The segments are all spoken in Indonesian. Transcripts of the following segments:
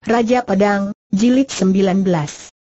Raja Pedang, Jilid 19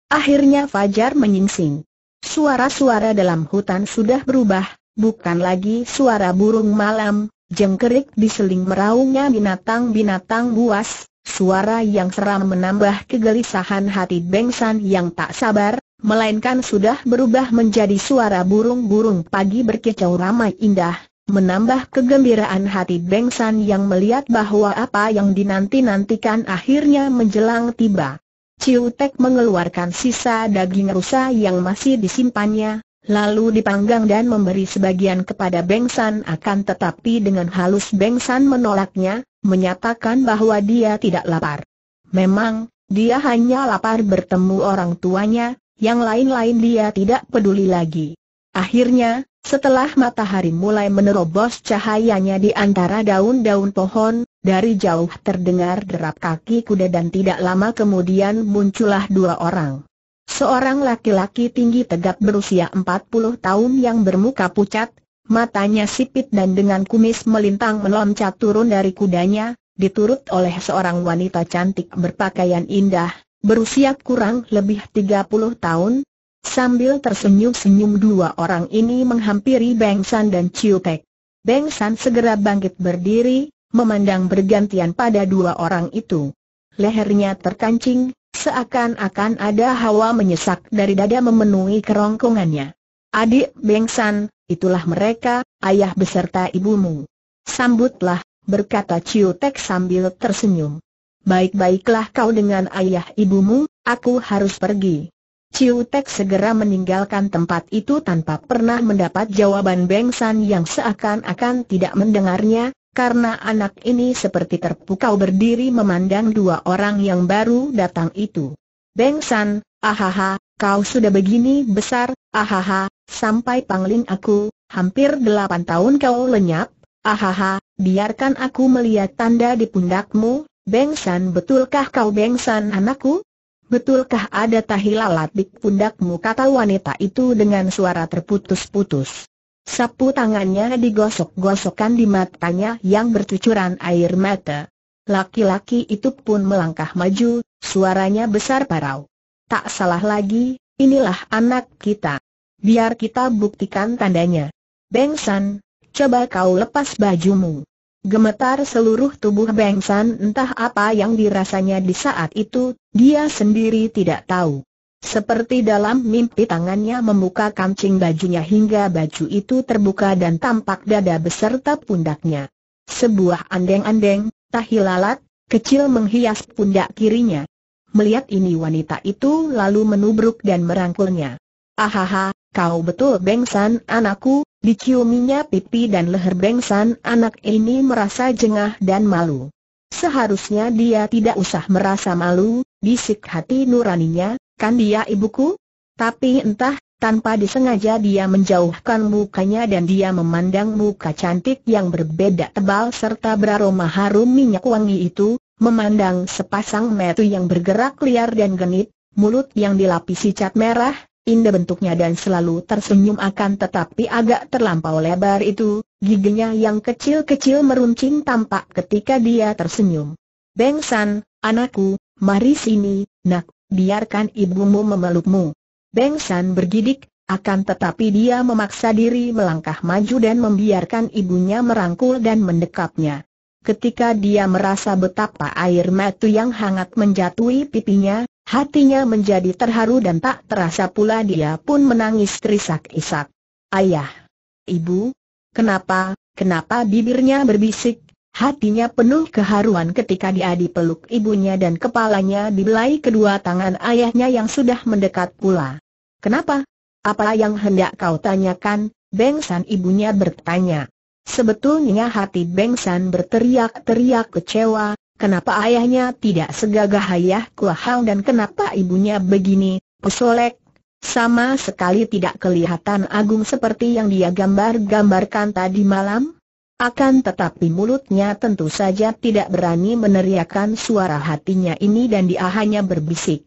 Akhirnya Fajar menyingsing. Suara-suara dalam hutan sudah berubah, bukan lagi suara burung malam, jengkerik diseling meraungnya binatang-binatang buas, suara yang seram menambah kegelisahan hati Bengsan yang tak sabar, melainkan sudah berubah menjadi suara burung-burung pagi berkecau ramai indah, menambah kegembiraan hati Beng San yang melihat bahwa apa yang dinanti-nantikan akhirnya menjelang tiba. Ciu Tek mengeluarkan sisa daging rusa yang masih disimpannya, lalu dipanggang dan memberi sebagian kepada Beng San akan tetapi dengan halus Beng San menolaknya, menyatakan bahwa dia tidak lapar. Memang, dia hanya lapar bertemu orang tuanya, yang lain-lain dia tidak peduli lagi. Akhirnya, setelah matahari mulai menerobos cahayanya di antara daun-daun pohon, dari jauh terdengar derap kaki kuda dan tidak lama kemudian muncullah dua orang. Seorang laki-laki tinggi tegap berusia 40 tahun yang bermuka pucat, matanya sipit dan dengan kumis melintang meloncat turun dari kudanya, diturut oleh seorang wanita cantik berpakaian indah, berusia kurang lebih 30 tahun, Sambil tersenyum-senyum dua orang ini menghampiri Beng San dan Chiu Pek. Beng San segera bangkit berdiri, memandang bergantian pada dua orang itu. Lehernya terkancing, seakan-akan ada hawa menyesak dari dada memenuhi kerongkongannya. Adik Beng San, itulah mereka, ayah beserta ibumu. Sambutlah, berkata Chiu Pek sambil tersenyum. Baik-baiklah kau dengan ayah ibumu, aku harus pergi. Ciu Tek segera meninggalkan tempat itu tanpa pernah mendapat jawaban Beng San yang seakan-akan tidak mendengarnya, karena anak ini seperti terpukau berdiri memandang dua orang yang baru datang itu. Beng San, ahaha, kau sudah begini besar, ahaha, sampai pangling aku, hampir delapan tahun kau lenyap, ahaha, biarkan aku melihat tanda di pundakmu, Beng San betulkah kau Beng San anakku? Betulkah ada tahi lalat di pundakmu kata wanita itu dengan suara terputus-putus. Sapu tangannya digosok-gosokkan di matanya yang bercucuran air mata. Laki-laki itu pun melangkah maju, suaranya besar parau. Tak salah lagi, inilah anak kita. Biar kita buktikan tandanya. San, coba kau lepas bajumu. Gemetar seluruh tubuh San entah apa yang dirasanya di saat itu, dia sendiri tidak tahu. Seperti dalam mimpi tangannya membuka kancing bajunya hingga baju itu terbuka dan tampak dada beserta pundaknya. Sebuah andeng-andeng, tahi lalat, kecil menghias pundak kirinya. Melihat ini wanita itu lalu menubruk dan merangkulnya. Ahaha, kau betul bengsan anakku, diciuminya pipi dan leher bengsan anak ini merasa jengah dan malu. Seharusnya dia tidak usah merasa malu, bisik hati nuraninya, kan dia ibuku? Tapi entah, tanpa disengaja dia menjauhkan mukanya dan dia memandang muka cantik yang berbeda tebal serta beraroma harum minyak wangi itu, memandang sepasang metu yang bergerak liar dan genit, mulut yang dilapisi cat merah, indah bentuknya dan selalu tersenyum akan tetapi agak terlampau lebar itu, giginya yang kecil-kecil meruncing tampak ketika dia tersenyum. Bengsan, anakku, Mari sini, nak, biarkan ibumu memelukmu. Beng San bergidik, akan tetapi dia memaksa diri melangkah maju dan membiarkan ibunya merangkul dan mendekapnya. Ketika dia merasa betapa air mata yang hangat menjatuhi pipinya, hatinya menjadi terharu dan tak terasa pula dia pun menangis terisak-isak. Ayah, ibu, kenapa, kenapa bibirnya berbisik, Hatinya penuh keharuan ketika dia dipeluk ibunya dan kepalanya dibelai kedua tangan ayahnya yang sudah mendekat pula. Kenapa? Apa yang hendak kau tanyakan? San ibunya bertanya. Sebetulnya hati San berteriak-teriak kecewa, kenapa ayahnya tidak segagah ayah Kuahang dan kenapa ibunya begini, pesolek, sama sekali tidak kelihatan agung seperti yang dia gambar-gambarkan tadi malam? Akan tetapi mulutnya tentu saja tidak berani meneriakkan suara hatinya ini dan dia hanya berbisik.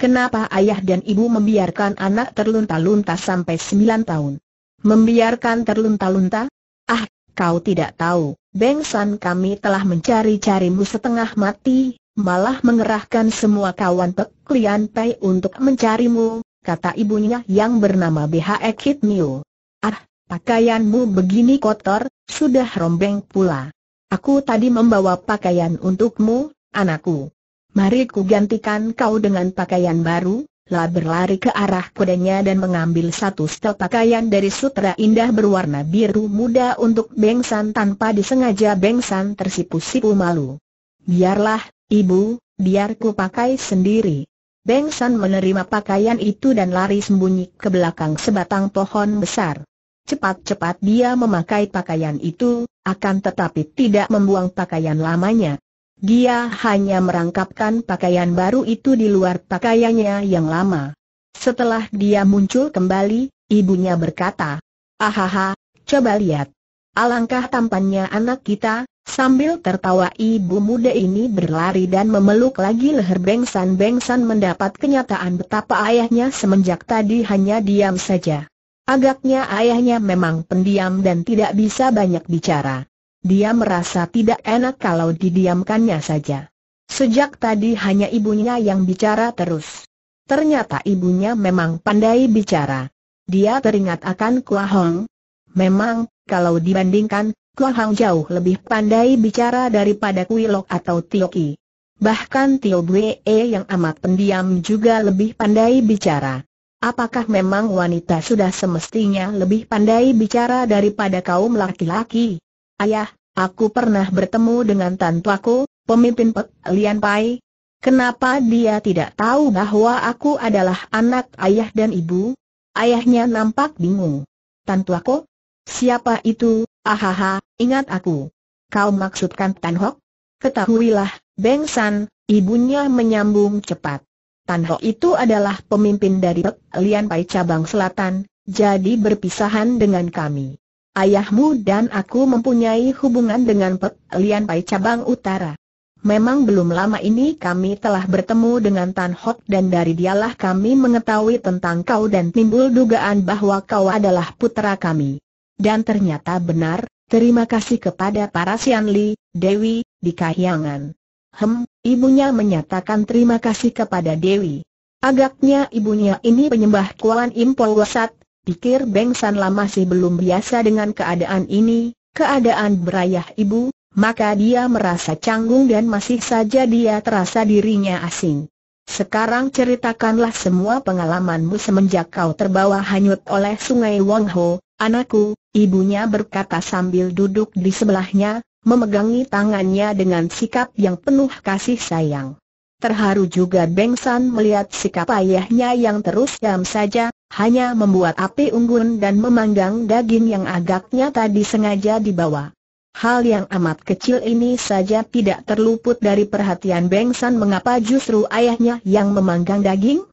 Kenapa ayah dan ibu membiarkan anak terlunta-lunta sampai sembilan tahun? Membiarkan terlunta-lunta? Ah, kau tidak tahu, Bengsan kami telah mencari-carimu setengah mati, malah mengerahkan semua kawan pekliantai untuk mencarimu, kata ibunya yang bernama BHE Kit Mio. Ah, Pakaianmu begini kotor, sudah rombeng pula. Aku tadi membawa pakaian untukmu, anakku. Mari ku gantikan kau dengan pakaian baru, La berlari ke arah kudanya dan mengambil satu setel pakaian dari sutra indah berwarna biru muda untuk Bengsan tanpa disengaja Bengsan tersipu-sipu malu. Biarlah, ibu, biar ku pakai sendiri. Bengsan menerima pakaian itu dan lari sembunyi ke belakang sebatang pohon besar. Cepat-cepat dia memakai pakaian itu, akan tetapi tidak membuang pakaian lamanya. Dia hanya merangkapkan pakaian baru itu di luar pakaiannya yang lama. Setelah dia muncul kembali, ibunya berkata, Ahaha, coba lihat. Alangkah tampannya anak kita, sambil tertawa ibu muda ini berlari dan memeluk lagi leher bengsan-bengsan mendapat kenyataan betapa ayahnya semenjak tadi hanya diam saja. Agaknya ayahnya memang pendiam dan tidak bisa banyak bicara. Dia merasa tidak enak kalau didiamkannya saja. Sejak tadi hanya ibunya yang bicara terus. Ternyata ibunya memang pandai bicara. Dia teringat akan Kua Hong. Memang, kalau dibandingkan, Kua Hong jauh lebih pandai bicara daripada Kui Lok atau Tio Ki. Bahkan Tio Bwe yang amat pendiam juga lebih pandai bicara. Apakah memang wanita sudah semestinya lebih pandai bicara daripada kaum laki-laki? Ayah, aku pernah bertemu dengan tantuaku, pemimpin Pek Lian Pai. Kenapa dia tidak tahu bahwa aku adalah anak ayah dan ibu? Ayahnya nampak bingung. Tantuaku? Siapa itu? Ahaha, ingat aku. Kau maksudkan Tan Hok? Ketahuilah, Beng San, ibunya menyambung cepat. Tan Ho itu adalah pemimpin dari Pek Lian Pai cabang selatan, jadi berpisahan dengan kami. Ayahmu dan aku mempunyai hubungan dengan Pek Lian Pai cabang utara. Memang belum lama ini kami telah bertemu dengan Tan Hok dan dari dialah kami mengetahui tentang kau dan timbul dugaan bahwa kau adalah putra kami. Dan ternyata benar, terima kasih kepada para Li Dewi, di Kahyangan. Hem, Ibunya menyatakan terima kasih kepada Dewi. Agaknya ibunya ini penyembah Kuan Im Polwasat, pikir Beng lama masih belum biasa dengan keadaan ini, keadaan berayah ibu, maka dia merasa canggung dan masih saja dia terasa dirinya asing. Sekarang ceritakanlah semua pengalamanmu semenjak kau terbawa hanyut oleh sungai Wangho, anakku, ibunya berkata sambil duduk di sebelahnya, memegangi tangannya dengan sikap yang penuh kasih sayang. Terharu juga Beng San melihat sikap ayahnya yang terus diam saja, hanya membuat api unggun dan memanggang daging yang agaknya tadi sengaja dibawa. Hal yang amat kecil ini saja tidak terluput dari perhatian Beng San mengapa justru ayahnya yang memanggang daging?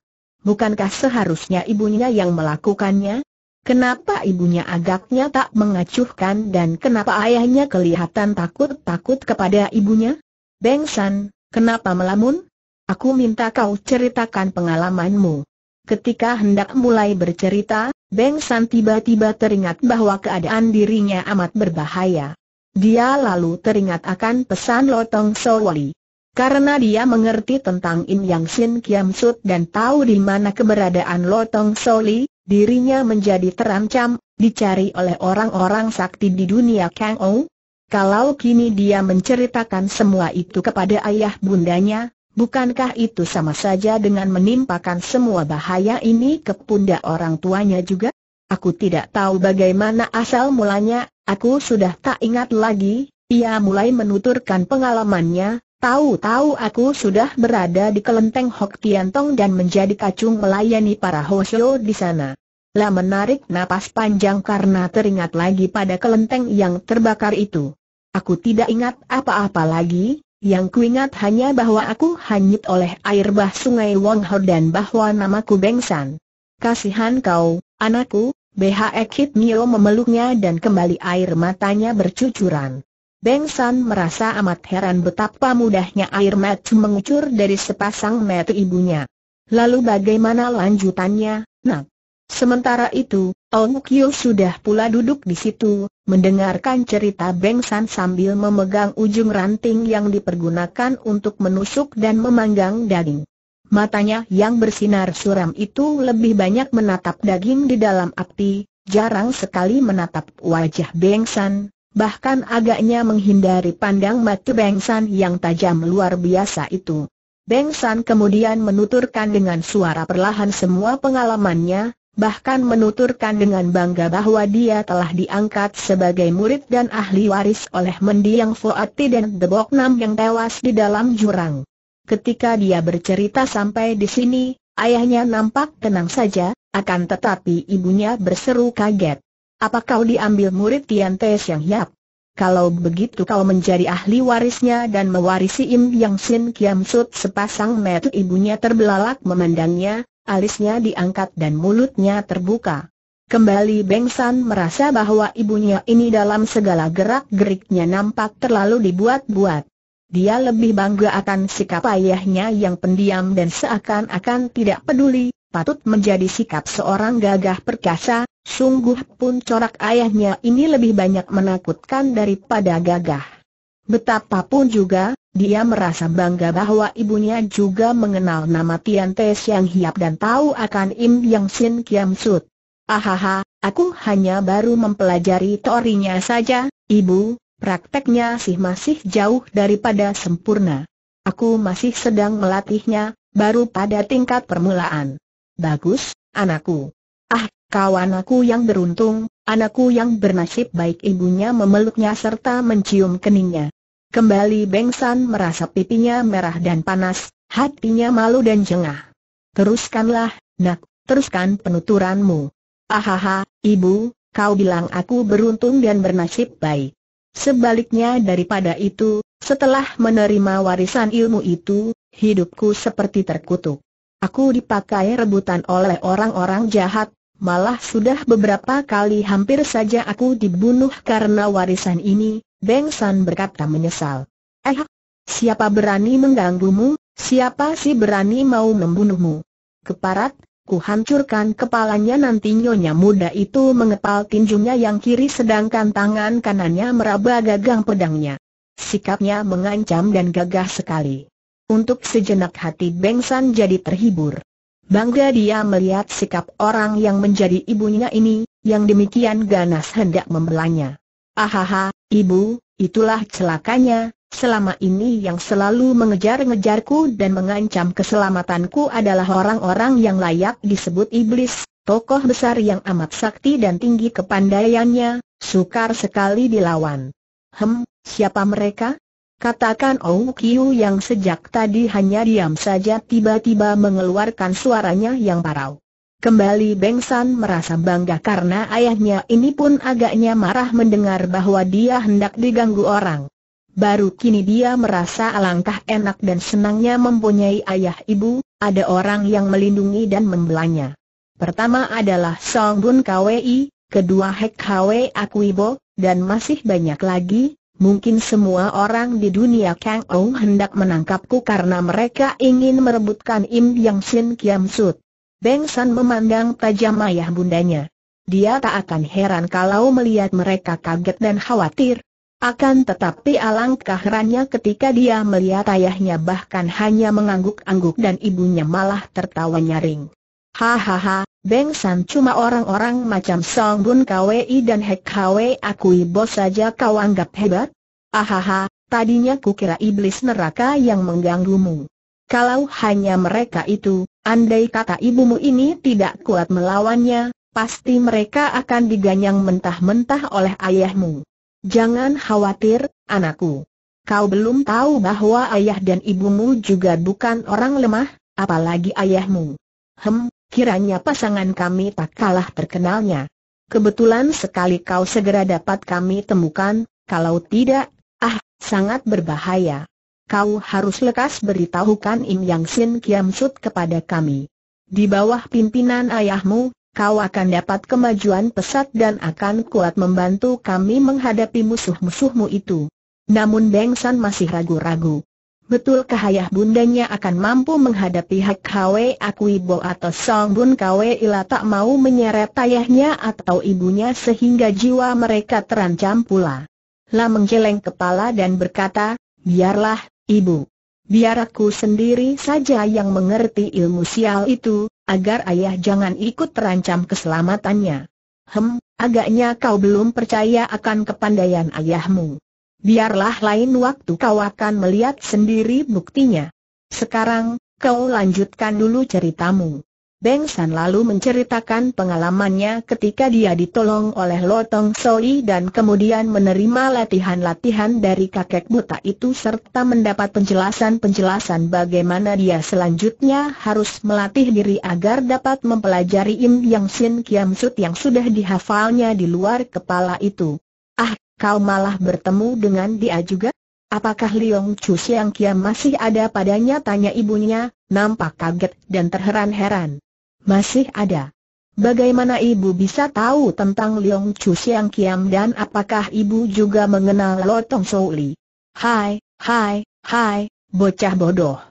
Bukankah seharusnya ibunya yang melakukannya? Kenapa ibunya agaknya tak mengacuhkan dan kenapa ayahnya kelihatan takut-takut kepada ibunya? Beng San, kenapa melamun? Aku minta kau ceritakan pengalamanmu. Ketika hendak mulai bercerita, Beng San tiba-tiba teringat bahwa keadaan dirinya amat berbahaya. Dia lalu teringat akan pesan Lotong Soli. Karena dia mengerti tentang In Yang Sin Kiam Sud dan tahu di mana keberadaan Lotong Soli, dirinya menjadi terancam, dicari oleh orang-orang sakti di dunia Kang Ou? Kalau kini dia menceritakan semua itu kepada ayah bundanya, bukankah itu sama saja dengan menimpakan semua bahaya ini ke pundak orang tuanya juga? Aku tidak tahu bagaimana asal mulanya, aku sudah tak ingat lagi, ia mulai menuturkan pengalamannya, Tahu-tahu aku sudah berada di kelenteng Hok Tian Tong dan menjadi kacung melayani para Hoshio di sana. Lah menarik napas panjang karena teringat lagi pada kelenteng yang terbakar itu. Aku tidak ingat apa-apa lagi, yang kuingat hanya bahwa aku hanyut oleh air bah sungai Wong Ho dan bahwa namaku Bengsan. Kasihan kau, anakku, BHE Kit Mio memeluknya dan kembali air matanya bercucuran. Beng San merasa amat heran betapa mudahnya air mata mengucur dari sepasang mata ibunya. Lalu bagaimana lanjutannya, nak? Sementara itu, Ong Kyo sudah pula duduk di situ, mendengarkan cerita Beng San sambil memegang ujung ranting yang dipergunakan untuk menusuk dan memanggang daging. Matanya yang bersinar suram itu lebih banyak menatap daging di dalam api, jarang sekali menatap wajah Beng San, bahkan agaknya menghindari pandang mata Beng San yang tajam luar biasa itu. Beng San kemudian menuturkan dengan suara perlahan semua pengalamannya, bahkan menuturkan dengan bangga bahwa dia telah diangkat sebagai murid dan ahli waris oleh mendiang Fuati dan Debok Nam yang tewas di dalam jurang. Ketika dia bercerita sampai di sini, ayahnya nampak tenang saja, akan tetapi ibunya berseru kaget. Apa kau diambil murid Tian Te Siang Yap? Kalau begitu kau menjadi ahli warisnya dan mewarisi Im Yang Sin Kiam Sut sepasang metu ibunya terbelalak memandangnya, alisnya diangkat dan mulutnya terbuka. Kembali Beng San merasa bahwa ibunya ini dalam segala gerak-geriknya nampak terlalu dibuat-buat. Dia lebih bangga akan sikap ayahnya yang pendiam dan seakan-akan tidak peduli, patut menjadi sikap seorang gagah perkasa, Sungguh pun corak ayahnya ini lebih banyak menakutkan daripada gagah. Betapapun juga, dia merasa bangga bahwa ibunya juga mengenal nama Tian Te Siang Hiap dan tahu akan Im Yang Sin Kiam Sud. Ahaha, aku hanya baru mempelajari teorinya saja, ibu, prakteknya sih masih jauh daripada sempurna. Aku masih sedang melatihnya, baru pada tingkat permulaan. Bagus, anakku. Ah, Kawan aku yang beruntung, anakku yang bernasib baik ibunya memeluknya serta mencium keningnya. Kembali Beng San merasa pipinya merah dan panas, hatinya malu dan jengah. Teruskanlah, nak, teruskan penuturanmu. Ahaha, ibu, kau bilang aku beruntung dan bernasib baik. Sebaliknya daripada itu, setelah menerima warisan ilmu itu, hidupku seperti terkutuk. Aku dipakai rebutan oleh orang-orang jahat, Malah sudah beberapa kali hampir saja aku dibunuh karena warisan ini, Beng San berkata menyesal. Eh, siapa berani mengganggumu, siapa sih berani mau membunuhmu? Keparat, ku hancurkan kepalanya nanti nyonya muda itu mengepal tinjunya yang kiri sedangkan tangan kanannya meraba gagang pedangnya. Sikapnya mengancam dan gagah sekali. Untuk sejenak hati Beng San jadi terhibur. Bangga dia melihat sikap orang yang menjadi ibunya ini, yang demikian ganas hendak membelanya. Ahaha, ibu, itulah celakanya, selama ini yang selalu mengejar-ngejarku dan mengancam keselamatanku adalah orang-orang yang layak disebut iblis, tokoh besar yang amat sakti dan tinggi kepandaiannya, sukar sekali dilawan. Hem, siapa mereka? Katakan Ong Kiu yang sejak tadi hanya diam saja tiba-tiba mengeluarkan suaranya yang parau. Kembali Beng San merasa bangga karena ayahnya ini pun agaknya marah mendengar bahwa dia hendak diganggu orang. Baru kini dia merasa alangkah enak dan senangnya mempunyai ayah ibu, ada orang yang melindungi dan membelanya. Pertama adalah Song Bun Kwei, kedua Hek Hwe Akuibo, dan masih banyak lagi, Mungkin semua orang di dunia Kang Ong hendak menangkapku karena mereka ingin merebutkan Im Yang Sin Kiam Sut. Beng San memandang tajam ayah bundanya. Dia tak akan heran kalau melihat mereka kaget dan khawatir. Akan tetapi alangkah herannya ketika dia melihat ayahnya bahkan hanya mengangguk-angguk dan ibunya malah tertawa nyaring. Hahaha, Beng San cuma orang-orang macam Song Bun Kwi dan Hek Kwi akui bos saja kau anggap hebat? Ahaha, tadinya ku kira iblis neraka yang mengganggumu. Kalau hanya mereka itu, andai kata ibumu ini tidak kuat melawannya, pasti mereka akan diganyang mentah-mentah oleh ayahmu. Jangan khawatir, anakku. Kau belum tahu bahwa ayah dan ibumu juga bukan orang lemah, apalagi ayahmu. Hem, Kiranya pasangan kami tak kalah terkenalnya. Kebetulan sekali kau segera dapat kami temukan, kalau tidak, ah, sangat berbahaya. Kau harus lekas beritahukan Im Yang Sin Kiam Sut kepada kami. Di bawah pimpinan ayahmu, kau akan dapat kemajuan pesat dan akan kuat membantu kami menghadapi musuh-musuhmu itu. Namun Beng San masih ragu-ragu. Betulkah ayah bundanya akan mampu menghadapi Hak Kwe Akuibo atau Song Bun Kwe Ila tak mau menyeret ayahnya atau ibunya sehingga jiwa mereka terancam pula? La menggeleng kepala dan berkata, biarlah, ibu. Biar aku sendiri saja yang mengerti ilmu sial itu, agar ayah jangan ikut terancam keselamatannya. Hem, agaknya kau belum percaya akan kepandaian ayahmu biarlah lain waktu kau akan melihat sendiri buktinya. Sekarang, kau lanjutkan dulu ceritamu. Beng San lalu menceritakan pengalamannya ketika dia ditolong oleh Lotong Soi dan kemudian menerima latihan-latihan dari kakek buta itu serta mendapat penjelasan-penjelasan bagaimana dia selanjutnya harus melatih diri agar dapat mempelajari Im Yang Sin Kiam Sut yang sudah dihafalnya di luar kepala itu. Ah, kau malah bertemu dengan dia juga? Apakah Liong Chu Siang Kia masih ada padanya? Tanya ibunya, nampak kaget dan terheran-heran. Masih ada. Bagaimana ibu bisa tahu tentang Liong Chu Siang Kiam dan apakah ibu juga mengenal Lotong Li? Hai, hai, hai, bocah bodoh.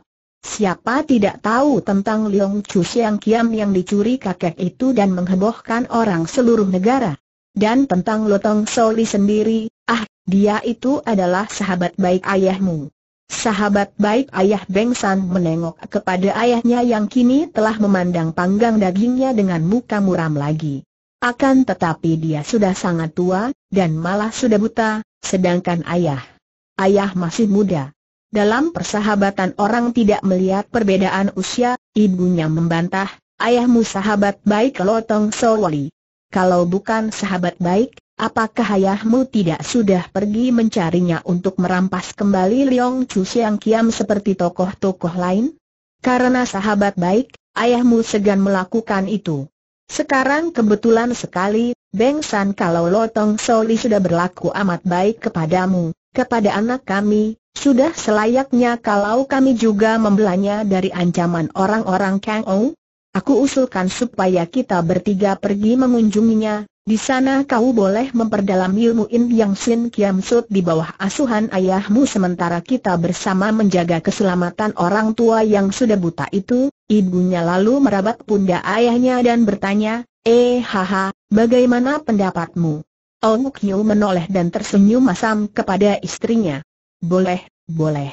Siapa tidak tahu tentang Liong Chu Siang Kiam yang dicuri kakek itu dan menghebohkan orang seluruh negara? Dan tentang Lotong Soli sendiri, ah, dia itu adalah sahabat baik ayahmu. Sahabat baik ayah Bengsan menengok kepada ayahnya yang kini telah memandang panggang dagingnya dengan muka muram lagi. Akan tetapi dia sudah sangat tua, dan malah sudah buta, sedangkan ayah. Ayah masih muda. Dalam persahabatan orang tidak melihat perbedaan usia, ibunya membantah, ayahmu sahabat baik Lotong Soli kalau bukan sahabat baik, apakah ayahmu tidak sudah pergi mencarinya untuk merampas kembali Leong Chu Siang Kiam seperti tokoh-tokoh lain? Karena sahabat baik, ayahmu segan melakukan itu. Sekarang kebetulan sekali, Beng San kalau Lotong Soli sudah berlaku amat baik kepadamu, kepada anak kami, sudah selayaknya kalau kami juga membelanya dari ancaman orang-orang Kang Ong? Aku usulkan supaya kita bertiga pergi mengunjunginya, di sana kau boleh memperdalam ilmu In Yang Sin Kiam Sut di bawah asuhan ayahmu sementara kita bersama menjaga keselamatan orang tua yang sudah buta itu, ibunya lalu merabat pundak ayahnya dan bertanya, eh haha, bagaimana pendapatmu? Ong Kyu menoleh dan tersenyum masam kepada istrinya. Boleh, boleh.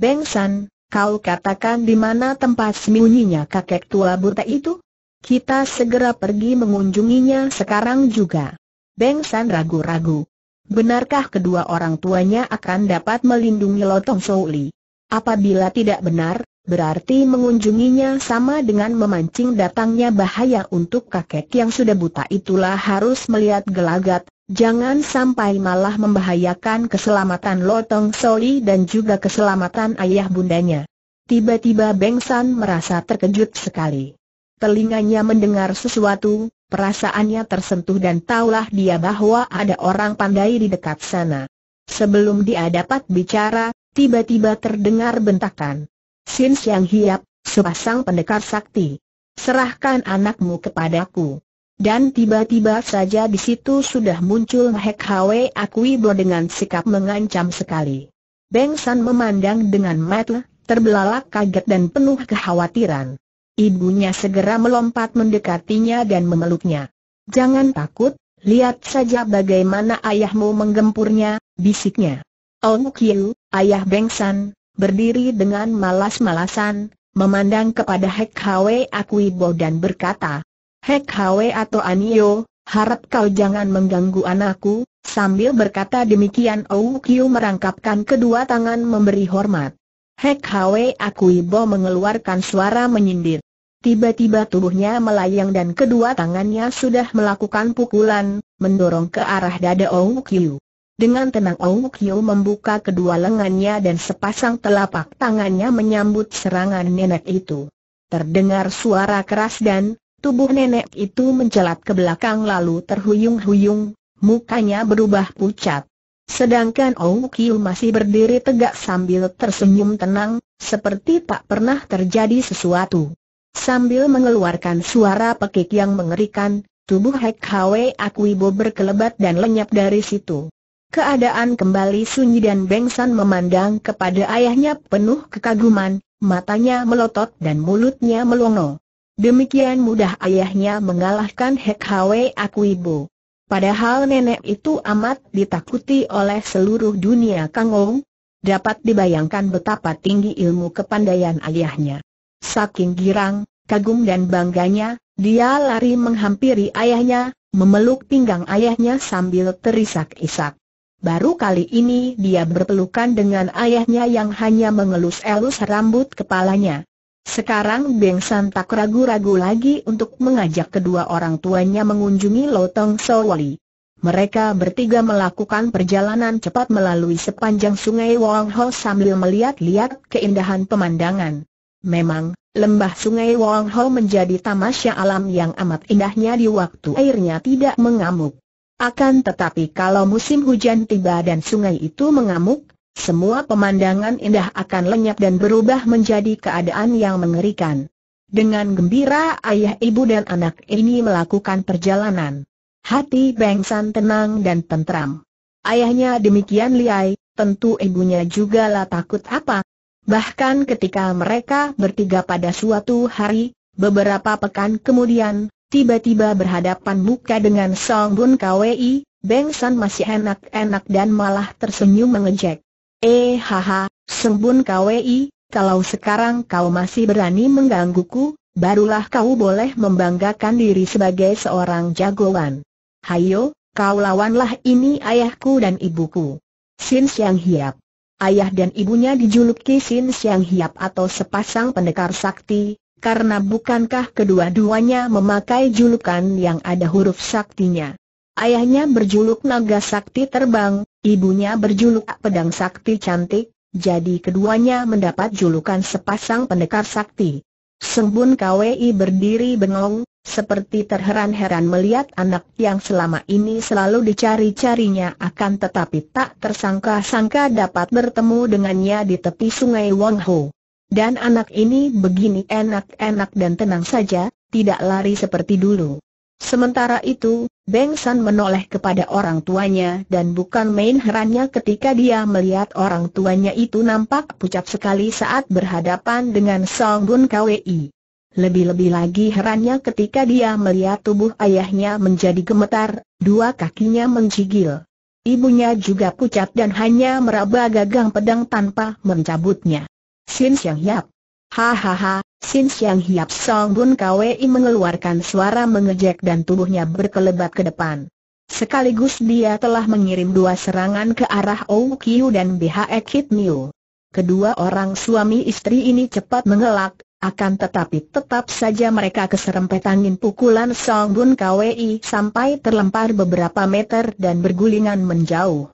Beng San, Kau katakan di mana tempat sembunyinya kakek tua buta itu? Kita segera pergi mengunjunginya sekarang juga. Beng San ragu-ragu. Benarkah kedua orang tuanya akan dapat melindungi Lotong Souli? Apabila tidak benar, berarti mengunjunginya sama dengan memancing datangnya bahaya untuk kakek yang sudah buta itulah harus melihat gelagat, Jangan sampai malah membahayakan keselamatan Lotong Soli dan juga keselamatan ayah bundanya. Tiba-tiba Beng San merasa terkejut sekali. Telinganya mendengar sesuatu, perasaannya tersentuh dan taulah dia bahwa ada orang pandai di dekat sana. Sebelum dia dapat bicara, tiba-tiba terdengar bentakan. Sin Siang Hiap, sepasang pendekar sakti. Serahkan anakmu kepadaku. Dan tiba-tiba saja di situ sudah muncul Hek Hwe Akuibo dengan sikap mengancam sekali. Beng San memandang dengan mata, terbelalak kaget dan penuh kekhawatiran. Ibunya segera melompat mendekatinya dan memeluknya. Jangan takut, lihat saja bagaimana ayahmu menggempurnya, bisiknya. Ong Kiu, ayah Beng San, berdiri dengan malas-malasan, memandang kepada Hek Hwe Akuibo dan berkata, Hek Hwe atau Anio, harap kau jangan mengganggu anakku, sambil berkata demikian Ou Kiu merangkapkan kedua tangan memberi hormat. Hek Hwe Akuibo mengeluarkan suara menyindir. Tiba-tiba tubuhnya melayang dan kedua tangannya sudah melakukan pukulan, mendorong ke arah dada Ou Kiu. Dengan tenang Ou Kiu membuka kedua lengannya dan sepasang telapak tangannya menyambut serangan nenek itu. Terdengar suara keras dan, Tubuh nenek itu mencelat ke belakang lalu terhuyung-huyung, mukanya berubah pucat. Sedangkan Ong Kiu masih berdiri tegak sambil tersenyum tenang, seperti tak pernah terjadi sesuatu. Sambil mengeluarkan suara pekik yang mengerikan, tubuh Hek Hwe Akwibo berkelebat dan lenyap dari situ. Keadaan kembali sunyi dan Beng San memandang kepada ayahnya penuh kekaguman, matanya melotot dan mulutnya melongo. Demikian mudah ayahnya mengalahkan Hek Hwe Akuibo. Padahal nenek itu amat ditakuti oleh seluruh dunia Kang Kangong. Dapat dibayangkan betapa tinggi ilmu kepandaian ayahnya. Saking girang, kagum dan bangganya, dia lari menghampiri ayahnya, memeluk pinggang ayahnya sambil terisak-isak. Baru kali ini dia berpelukan dengan ayahnya yang hanya mengelus-elus rambut kepalanya. Sekarang Beng San tak ragu-ragu lagi untuk mengajak kedua orang tuanya mengunjungi Lotong Sowali. Mereka bertiga melakukan perjalanan cepat melalui sepanjang sungai Wong Ho sambil melihat-lihat keindahan pemandangan. Memang, lembah sungai Wong Ho menjadi tamasya alam yang amat indahnya di waktu airnya tidak mengamuk. Akan tetapi kalau musim hujan tiba dan sungai itu mengamuk, semua pemandangan indah akan lenyap dan berubah menjadi keadaan yang mengerikan. Dengan gembira ayah ibu dan anak ini melakukan perjalanan. Hati Beng San tenang dan tentram. Ayahnya demikian liai, tentu ibunya juga lah takut apa. Bahkan ketika mereka bertiga pada suatu hari, beberapa pekan kemudian, tiba-tiba berhadapan muka dengan Song Bun Kwi, Beng San masih enak-enak dan malah tersenyum mengejek. Eh haha, sembun KWI, kalau sekarang kau masih berani menggangguku, barulah kau boleh membanggakan diri sebagai seorang jagoan. Hayo, kau lawanlah ini ayahku dan ibuku. Sin Siang Hiap. Ayah dan ibunya dijuluki Sin Siang Hiap atau sepasang pendekar sakti, karena bukankah kedua-duanya memakai julukan yang ada huruf saktinya. Ayahnya berjuluk Naga Sakti Terbang, ibunya berjuluk Pedang Sakti Cantik, jadi keduanya mendapat julukan sepasang pendekar sakti. Sembun KWI berdiri bengong, seperti terheran-heran melihat anak yang selama ini selalu dicari-carinya akan tetapi tak tersangka-sangka dapat bertemu dengannya di tepi sungai Wong Ho. Dan anak ini begini enak-enak dan tenang saja, tidak lari seperti dulu. Sementara itu, Beng San menoleh kepada orang tuanya dan bukan main herannya ketika dia melihat orang tuanya itu nampak pucat sekali saat berhadapan dengan Song Bun Kwi. Lebih-lebih lagi herannya ketika dia melihat tubuh ayahnya menjadi gemetar, dua kakinya mencigil. Ibunya juga pucat dan hanya meraba gagang pedang tanpa mencabutnya. Sin Xiang Yap. Hahaha, Sin Xiang Hiap Song Bun Kwei mengeluarkan suara mengejek dan tubuhnya berkelebat ke depan. Sekaligus dia telah mengirim dua serangan ke arah Ou Kiu dan BHE Kit Miu. Kedua orang suami istri ini cepat mengelak, akan tetapi tetap saja mereka keserempet angin pukulan Song Bun Kwei sampai terlempar beberapa meter dan bergulingan menjauh.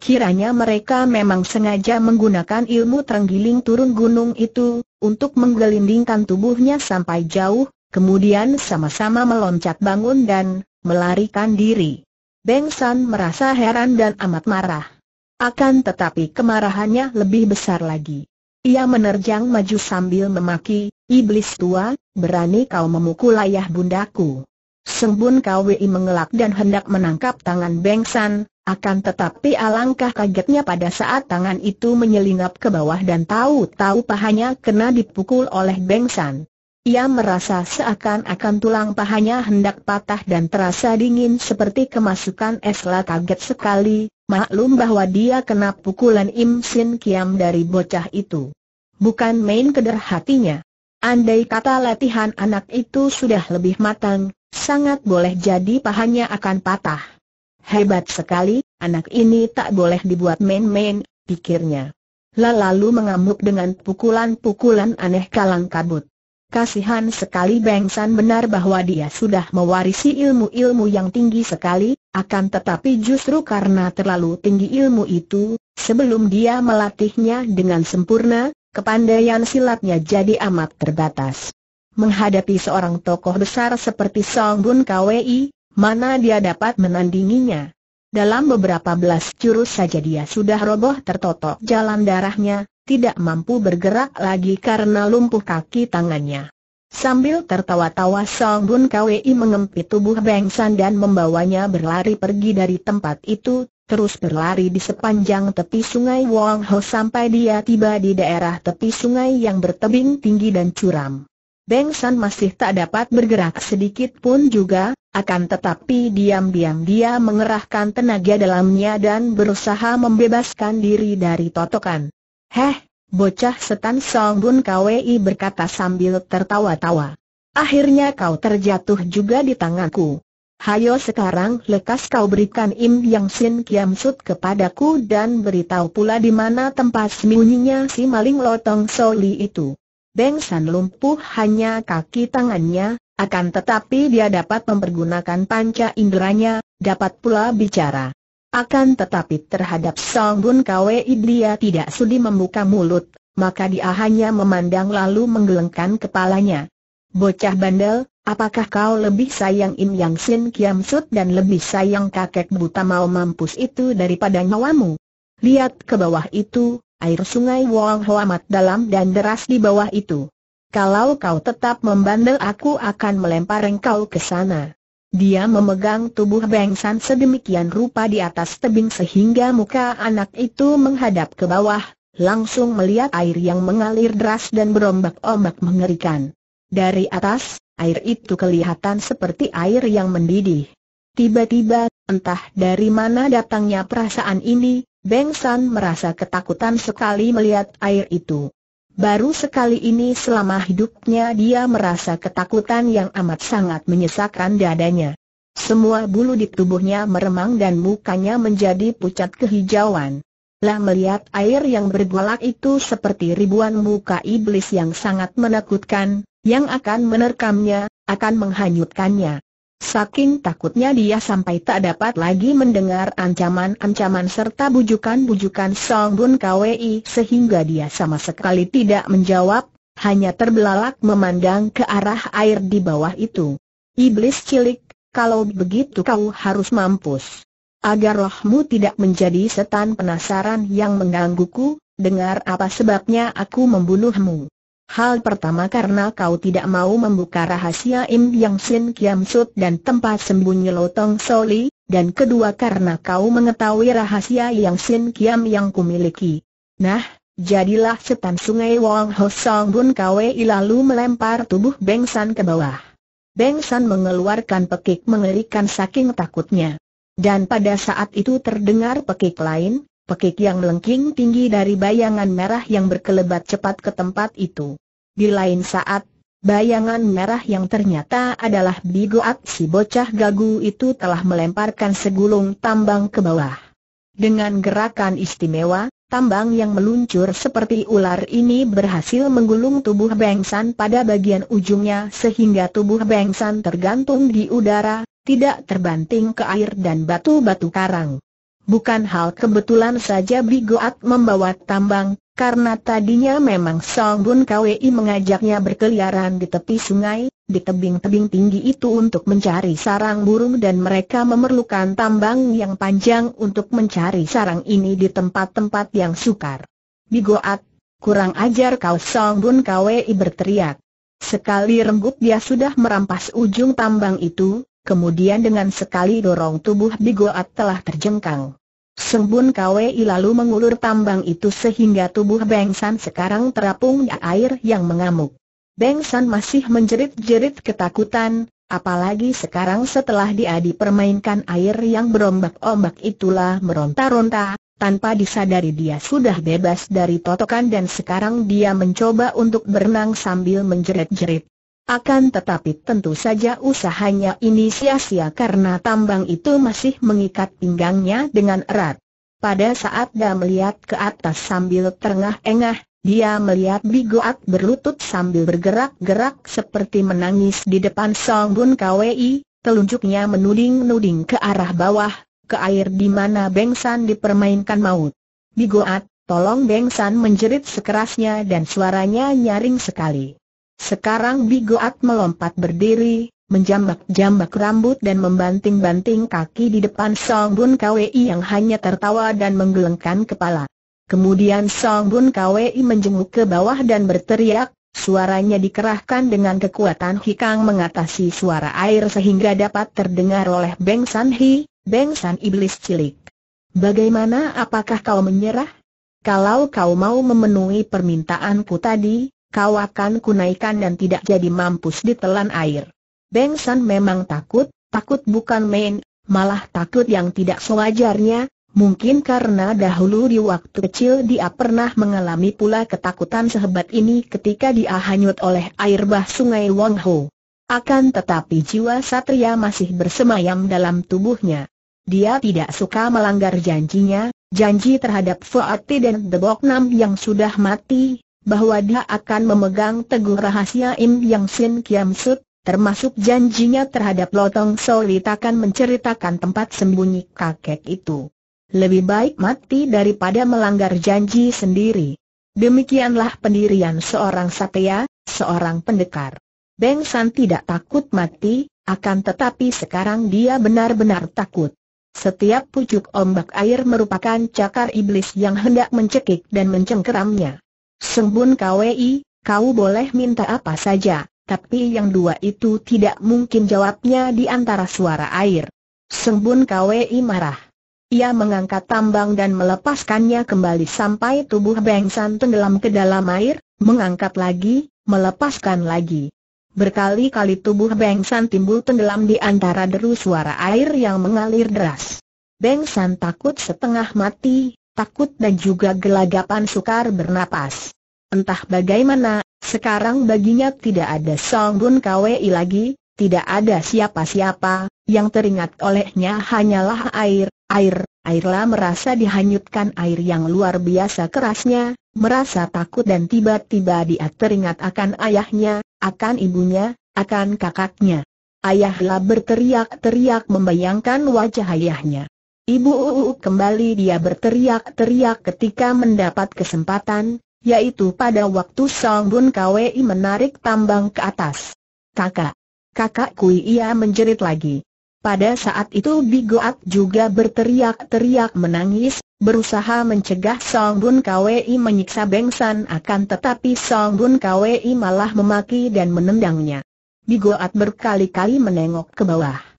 Kiranya mereka memang sengaja menggunakan ilmu terenggiling turun gunung itu, untuk menggelindingkan tubuhnya sampai jauh, kemudian sama-sama meloncat bangun dan melarikan diri. Beng San merasa heran dan amat marah. Akan tetapi kemarahannya lebih besar lagi. Ia menerjang maju sambil memaki, Iblis tua, berani kau memukul ayah bundaku. Sembun Kwi mengelak dan hendak menangkap tangan Beng San, akan tetapi alangkah kagetnya pada saat tangan itu menyelinap ke bawah dan tahu-tahu pahanya kena dipukul oleh Beng San. Ia merasa seakan-akan tulang pahanya hendak patah dan terasa dingin seperti kemasukan es lah kaget sekali, maklum bahwa dia kena pukulan Im Sin Kiam dari bocah itu. Bukan main keder hatinya. Andai kata latihan anak itu sudah lebih matang, sangat boleh jadi pahanya akan patah. Hebat sekali, anak ini tak boleh dibuat main-main, pikirnya. Lalu mengamuk dengan pukulan-pukulan aneh kalang kabut. Kasihan sekali Bengsan benar bahwa dia sudah mewarisi ilmu-ilmu yang tinggi sekali, akan tetapi justru karena terlalu tinggi ilmu itu, sebelum dia melatihnya dengan sempurna, Kepandaian silatnya jadi amat terbatas. Menghadapi seorang tokoh besar seperti Song Bun Kwei, mana dia dapat menandinginya? Dalam beberapa belas jurus saja dia sudah roboh tertotok jalan darahnya, tidak mampu bergerak lagi karena lumpuh kaki tangannya. Sambil tertawa-tawa Song Bun Kwei mengempit tubuh Beng San dan membawanya berlari pergi dari tempat itu, terus berlari di sepanjang tepi sungai Wong Ho sampai dia tiba di daerah tepi sungai yang bertebing tinggi dan curam. Beng San masih tak dapat bergerak sedikit pun juga, akan tetapi diam-diam dia mengerahkan tenaga dalamnya dan berusaha membebaskan diri dari totokan. Heh, bocah setan Song Bun Kwi berkata sambil tertawa-tawa. Akhirnya kau terjatuh juga di tanganku. Hayo sekarang lekas kau berikan Im Yang Sin Kiam Sut kepadaku dan beritahu pula di mana tempat sembunyinya si maling lotong soli itu. Beng San lumpuh hanya kaki tangannya, akan tetapi dia dapat mempergunakan panca inderanya, dapat pula bicara. Akan tetapi terhadap Song Bun Kwei dia tidak sudi membuka mulut, maka dia hanya memandang lalu menggelengkan kepalanya. Bocah bandel, Apakah kau lebih sayang Im Yang Sin Kiam Sut dan lebih sayang kakek buta mau mampus itu daripada nyawamu? Lihat ke bawah itu, air sungai Wong Ho amat dalam dan deras di bawah itu. Kalau kau tetap membandel aku akan melempar engkau ke sana. Dia memegang tubuh Beng San sedemikian rupa di atas tebing sehingga muka anak itu menghadap ke bawah, langsung melihat air yang mengalir deras dan berombak-ombak mengerikan. Dari atas, air itu kelihatan seperti air yang mendidih. Tiba-tiba, entah dari mana datangnya perasaan ini, Beng San merasa ketakutan sekali melihat air itu. Baru sekali ini selama hidupnya dia merasa ketakutan yang amat sangat menyesakkan dadanya. Semua bulu di tubuhnya meremang dan mukanya menjadi pucat kehijauan. Lah melihat air yang bergolak itu seperti ribuan muka iblis yang sangat menakutkan, yang akan menerkamnya, akan menghanyutkannya. Saking takutnya dia sampai tak dapat lagi mendengar ancaman-ancaman serta bujukan-bujukan Song Bun Kwi sehingga dia sama sekali tidak menjawab, hanya terbelalak memandang ke arah air di bawah itu. Iblis cilik, kalau begitu kau harus mampus. Agar rohmu tidak menjadi setan penasaran yang menggangguku, dengar apa sebabnya aku membunuhmu. Hal pertama karena kau tidak mau membuka rahasia Im Yang Sin Kiam Sut dan tempat sembunyi Lotong Soli, dan kedua karena kau mengetahui rahasia Yang Sin Kiam yang kumiliki. Nah, jadilah setan sungai Wong Hosong Bun Kwe lalu melempar tubuh Beng San ke bawah. Beng San mengeluarkan pekik mengerikan saking takutnya. Dan pada saat itu terdengar pekik lain, Pekik yang melengking tinggi dari bayangan merah yang berkelebat cepat ke tempat itu. Di lain saat, bayangan merah yang ternyata adalah Bigoat si bocah gagu itu telah melemparkan segulung tambang ke bawah. Dengan gerakan istimewa, tambang yang meluncur seperti ular ini berhasil menggulung tubuh Bengsan pada bagian ujungnya sehingga tubuh Bengsan tergantung di udara, tidak terbanting ke air dan batu-batu karang. Bukan hal kebetulan saja Bigoat membawa tambang, karena tadinya memang Song Bun Kwi mengajaknya berkeliaran di tepi sungai, di tebing-tebing tinggi itu untuk mencari sarang burung dan mereka memerlukan tambang yang panjang untuk mencari sarang ini di tempat-tempat yang sukar. Bigoat, kurang ajar kau Song Bun Kwi berteriak. Sekali renggup dia sudah merampas ujung tambang itu, Kemudian dengan sekali dorong tubuh Bigoat telah terjengkang. Sembun Kwei lalu mengulur tambang itu sehingga tubuh Beng San sekarang terapung di air yang mengamuk. Beng San masih menjerit-jerit ketakutan, apalagi sekarang setelah dia dipermainkan air yang berombak-ombak itulah meronta-ronta, tanpa disadari dia sudah bebas dari totokan dan sekarang dia mencoba untuk berenang sambil menjerit-jerit. Akan tetapi tentu saja usahanya ini sia-sia karena tambang itu masih mengikat pinggangnya dengan erat. Pada saat dia melihat ke atas sambil terengah-engah, dia melihat Bigoat berlutut sambil bergerak-gerak seperti menangis di depan Song Bun Kwi, telunjuknya menuding-nuding ke arah bawah, ke air di mana Beng San dipermainkan maut. Bigoat, tolong Beng San menjerit sekerasnya dan suaranya nyaring sekali. Sekarang Bigoat melompat berdiri, menjambak-jambak rambut dan membanting-banting kaki di depan Song Bun Kwei yang hanya tertawa dan menggelengkan kepala. Kemudian Song Bun Kwei menjenguk ke bawah dan berteriak, suaranya dikerahkan dengan kekuatan hikang mengatasi suara air sehingga dapat terdengar oleh Beng San Hi, Beng San Iblis Cilik. Bagaimana apakah kau menyerah? Kalau kau mau memenuhi permintaanku tadi, kau akan kunaikan dan tidak jadi mampus ditelan air. Beng San memang takut, takut bukan main, malah takut yang tidak sewajarnya, mungkin karena dahulu di waktu kecil dia pernah mengalami pula ketakutan sehebat ini ketika dia hanyut oleh air bah sungai Wang Ho. Akan tetapi jiwa satria masih bersemayam dalam tubuhnya. Dia tidak suka melanggar janjinya, janji terhadap Fuati dan The Nam yang sudah mati, bahwa dia akan memegang teguh rahasia Im Yang Sin Kiam Sut, termasuk janjinya terhadap Lotong Soli akan menceritakan tempat sembunyi kakek itu. Lebih baik mati daripada melanggar janji sendiri. Demikianlah pendirian seorang satya, seorang pendekar. Beng San tidak takut mati, akan tetapi sekarang dia benar-benar takut. Setiap pucuk ombak air merupakan cakar iblis yang hendak mencekik dan mencengkeramnya. Sembun KWI, kau boleh minta apa saja, tapi yang dua itu tidak mungkin jawabnya di antara suara air. Sembun KWI marah. Ia mengangkat tambang dan melepaskannya kembali sampai tubuh Bengsan tenggelam ke dalam air, mengangkat lagi, melepaskan lagi. Berkali-kali tubuh Bengsan timbul tenggelam di antara deru suara air yang mengalir deras. Bengsan takut setengah mati, takut dan juga gelagapan sukar bernapas. Entah bagaimana, sekarang baginya tidak ada Song Bun Kwei lagi, tidak ada siapa-siapa, yang teringat olehnya hanyalah air, air, airlah merasa dihanyutkan air yang luar biasa kerasnya, merasa takut dan tiba-tiba dia teringat akan ayahnya, akan ibunya, akan kakaknya. Ayahlah berteriak-teriak membayangkan wajah ayahnya. Ibu kembali dia berteriak-teriak ketika mendapat kesempatan, yaitu pada waktu Song Bun Kwei menarik tambang ke atas. Kakak, kakak kui ia menjerit lagi. Pada saat itu Bigoat juga berteriak-teriak menangis, berusaha mencegah Song Bun Kwei menyiksa Beng San akan tetapi Song Bun Kwei malah memaki dan menendangnya. Bigoat berkali-kali menengok ke bawah.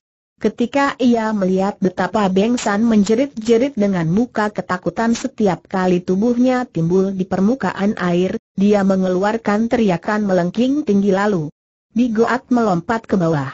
Ketika ia melihat betapa Beng San menjerit-jerit dengan muka ketakutan setiap kali tubuhnya timbul di permukaan air, dia mengeluarkan teriakan melengking tinggi lalu. Bigoat melompat ke bawah.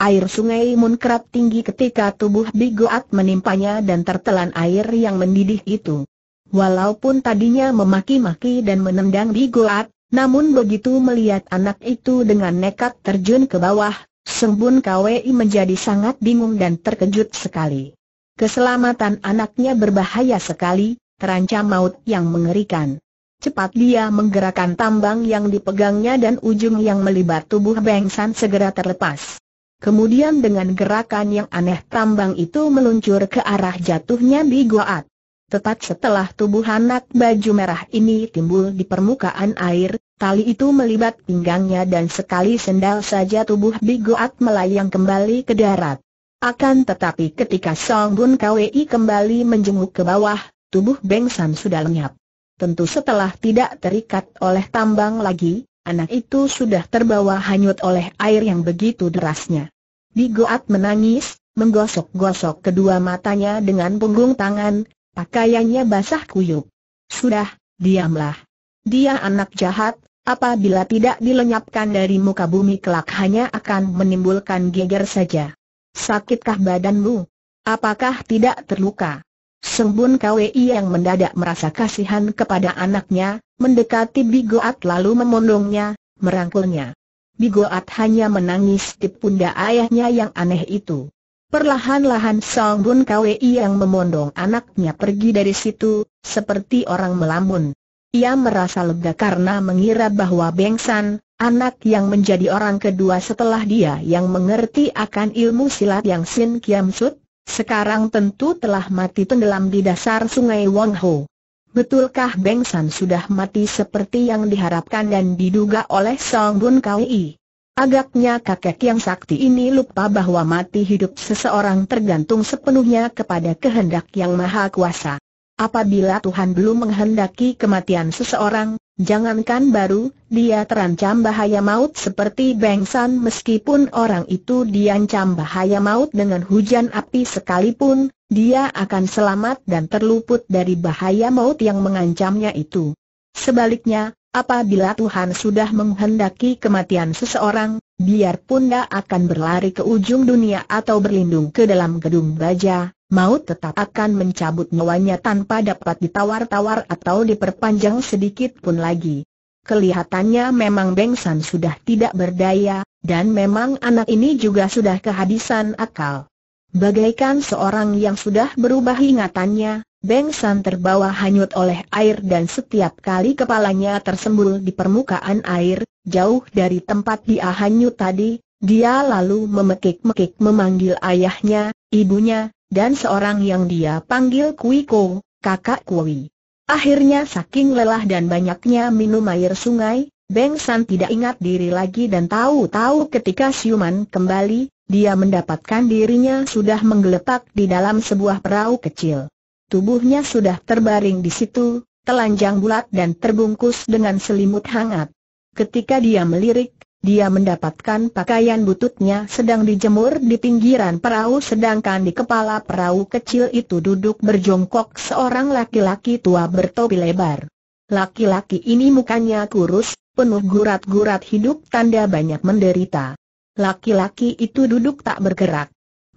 Air sungai munkrat tinggi ketika tubuh Bigoat menimpanya dan tertelan air yang mendidih itu. Walaupun tadinya memaki-maki dan menendang Bigoat, namun begitu melihat anak itu dengan nekat terjun ke bawah, Sembun Kwi menjadi sangat bingung dan terkejut sekali. Keselamatan anaknya berbahaya sekali, terancam maut yang mengerikan. Cepat dia menggerakkan tambang yang dipegangnya dan ujung yang melibat tubuh Bengsan segera terlepas. Kemudian dengan gerakan yang aneh tambang itu meluncur ke arah jatuhnya di Goat. Tepat setelah tubuh anak baju merah ini timbul di permukaan air, Tali itu melibat pinggangnya dan sekali sendal saja tubuh Bigoat melayang kembali ke darat. Akan tetapi ketika Song Bun Kwei kembali menjenguk ke bawah, tubuh Beng San sudah lenyap. Tentu setelah tidak terikat oleh tambang lagi, anak itu sudah terbawa hanyut oleh air yang begitu derasnya. Bigoat menangis, menggosok-gosok kedua matanya dengan punggung tangan, pakaiannya basah kuyup. Sudah, diamlah. Dia anak jahat, Apabila tidak dilenyapkan dari muka bumi kelak hanya akan menimbulkan geger saja. Sakitkah badanmu? Apakah tidak terluka? Sembun KWI yang mendadak merasa kasihan kepada anaknya, mendekati Bigoat lalu memondongnya, merangkulnya. Bigoat hanya menangis di pundak ayahnya yang aneh itu. Perlahan-lahan Sembun KWI yang memondong anaknya pergi dari situ, seperti orang melamun. Ia merasa lega karena mengira bahwa Beng San, anak yang menjadi orang kedua setelah dia yang mengerti akan ilmu silat yang Sin Kiam Sut, sekarang tentu telah mati tenggelam di dasar sungai Wong Ho. Betulkah Beng San sudah mati seperti yang diharapkan dan diduga oleh Song Bun Kui? Agaknya kakek yang sakti ini lupa bahwa mati hidup seseorang tergantung sepenuhnya kepada kehendak yang maha kuasa. Apabila Tuhan belum menghendaki kematian seseorang, jangankan baru, dia terancam bahaya maut seperti Bengsan meskipun orang itu diancam bahaya maut dengan hujan api sekalipun, dia akan selamat dan terluput dari bahaya maut yang mengancamnya itu. Sebaliknya, apabila Tuhan sudah menghendaki kematian seseorang, biarpun dia akan berlari ke ujung dunia atau berlindung ke dalam gedung baja, maut tetap akan mencabut nyawanya tanpa dapat ditawar-tawar atau diperpanjang sedikit pun lagi. Kelihatannya memang Beng sudah tidak berdaya, dan memang anak ini juga sudah kehabisan akal. Bagaikan seorang yang sudah berubah ingatannya, Beng San terbawa hanyut oleh air dan setiap kali kepalanya tersembul di permukaan air, jauh dari tempat dia hanyut tadi, dia lalu memekik-mekik memanggil ayahnya, ibunya, dan seorang yang dia panggil Kuiko, kakak Kui. Akhirnya saking lelah dan banyaknya minum air sungai, Beng San tidak ingat diri lagi dan tahu-tahu ketika siuman kembali, dia mendapatkan dirinya sudah menggeletak di dalam sebuah perahu kecil. Tubuhnya sudah terbaring di situ, telanjang bulat dan terbungkus dengan selimut hangat. Ketika dia melirik, dia mendapatkan pakaian bututnya sedang dijemur di pinggiran perahu sedangkan di kepala perahu kecil itu duduk berjongkok seorang laki-laki tua bertopi lebar. Laki-laki ini mukanya kurus, penuh gurat-gurat hidup tanda banyak menderita. Laki-laki itu duduk tak bergerak.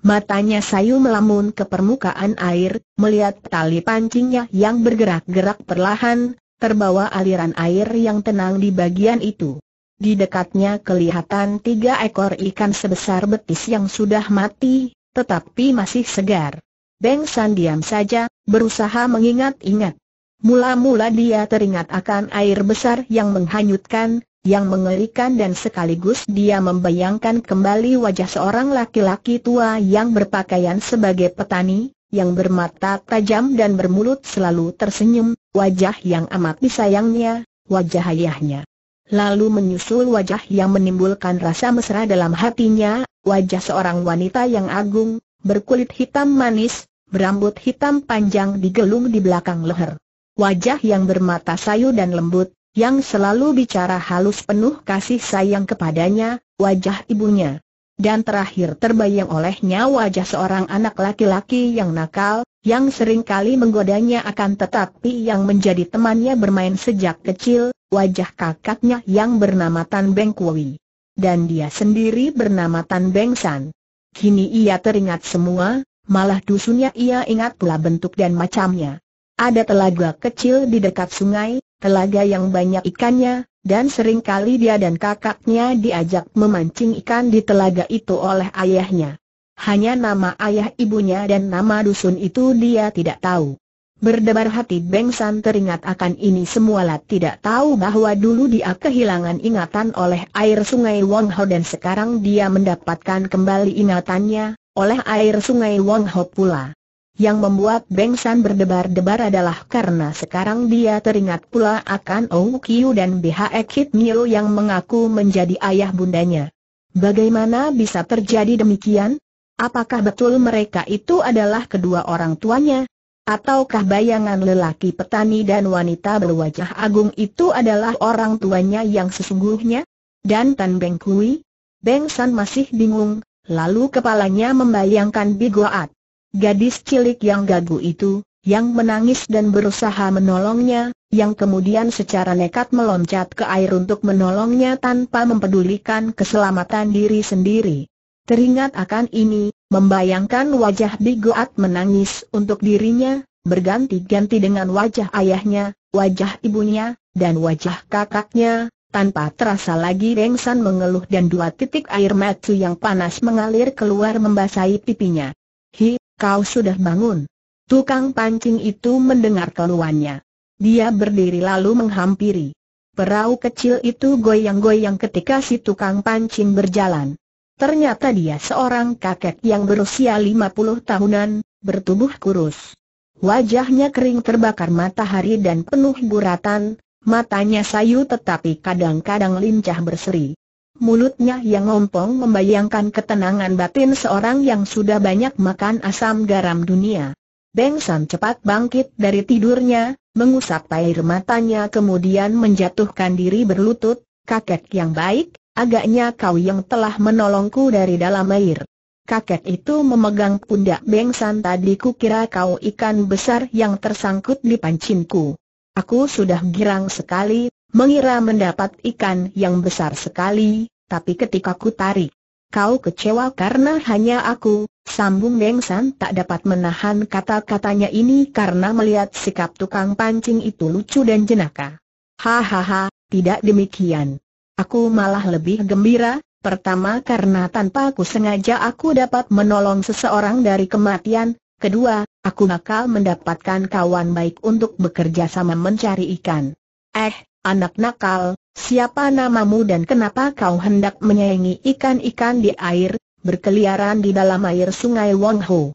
Matanya sayu melamun ke permukaan air, melihat tali pancingnya yang bergerak-gerak perlahan, terbawa aliran air yang tenang di bagian itu. Di dekatnya kelihatan tiga ekor ikan sebesar betis yang sudah mati, tetapi masih segar. Beng San diam saja, berusaha mengingat-ingat. Mula-mula dia teringat akan air besar yang menghanyutkan, yang mengerikan dan sekaligus dia membayangkan kembali wajah seorang laki-laki tua yang berpakaian sebagai petani, yang bermata tajam dan bermulut selalu tersenyum, wajah yang amat disayangnya, wajah ayahnya. Lalu menyusul wajah yang menimbulkan rasa mesra dalam hatinya, wajah seorang wanita yang agung, berkulit hitam manis, berambut hitam panjang digelung di belakang leher. Wajah yang bermata sayu dan lembut, yang selalu bicara halus penuh kasih sayang kepadanya, wajah ibunya. Dan terakhir terbayang olehnya wajah seorang anak laki-laki yang nakal, yang sering kali menggodanya akan tetapi yang menjadi temannya bermain sejak kecil, wajah kakaknya yang bernama Tan Beng Kui. Dan dia sendiri bernama Tan Beng San. Kini ia teringat semua, malah dusunnya ia ingat pula bentuk dan macamnya. Ada telaga kecil di dekat sungai, telaga yang banyak ikannya, dan sering kali dia dan kakaknya diajak memancing ikan di telaga itu oleh ayahnya. Hanya nama ayah ibunya dan nama dusun itu dia tidak tahu. Berdebar hati Beng San teringat akan ini semualah tidak tahu bahwa dulu dia kehilangan ingatan oleh air sungai Wong Ho dan sekarang dia mendapatkan kembali ingatannya, oleh air sungai Wong Ho pula. Yang membuat Beng San berdebar-debar adalah karena sekarang dia teringat pula akan Ong Kiu dan BHE Kit Mio yang mengaku menjadi ayah bundanya. Bagaimana bisa terjadi demikian? Apakah betul mereka itu adalah kedua orang tuanya? Ataukah bayangan lelaki petani dan wanita berwajah agung itu adalah orang tuanya yang sesungguhnya? Dan Tan Beng Kui? Beng San masih bingung, lalu kepalanya membayangkan Bigoat. Gadis cilik yang gagu itu, yang menangis dan berusaha menolongnya, yang kemudian secara nekat meloncat ke air untuk menolongnya tanpa mempedulikan keselamatan diri sendiri. Teringat akan ini, membayangkan wajah Bigoat menangis untuk dirinya, berganti-ganti dengan wajah ayahnya, wajah ibunya, dan wajah kakaknya, tanpa terasa lagi Rengsan mengeluh dan dua titik air matsu yang panas mengalir keluar membasahi pipinya. Hi, kau sudah bangun. Tukang pancing itu mendengar keluhannya. Dia berdiri lalu menghampiri. Perahu kecil itu goyang-goyang ketika si tukang pancing berjalan. Ternyata dia seorang kakek yang berusia lima puluh tahunan, bertubuh kurus. Wajahnya kering terbakar matahari dan penuh buratan, matanya sayu tetapi kadang-kadang lincah berseri. Mulutnya yang ompong membayangkan ketenangan batin seorang yang sudah banyak makan asam garam dunia. Beng San cepat bangkit dari tidurnya, mengusap air matanya kemudian menjatuhkan diri berlutut, kakek yang baik, agaknya kau yang telah menolongku dari dalam air. Kakek itu memegang pundak Beng San tadi kukira kau ikan besar yang tersangkut di pancinku. Aku sudah girang sekali, mengira mendapat ikan yang besar sekali, tapi ketika ku tarik, kau kecewa karena hanya aku, sambung Neng San tak dapat menahan kata-katanya ini karena melihat sikap tukang pancing itu lucu dan jenaka. Hahaha, tidak demikian. Aku malah lebih gembira, pertama karena tanpa aku sengaja aku dapat menolong seseorang dari kematian, Kedua, aku bakal mendapatkan kawan baik untuk bekerja sama mencari ikan. Eh, Anak nakal, siapa namamu dan kenapa kau hendak menyayangi ikan-ikan di air, berkeliaran di dalam air sungai Wong Ho?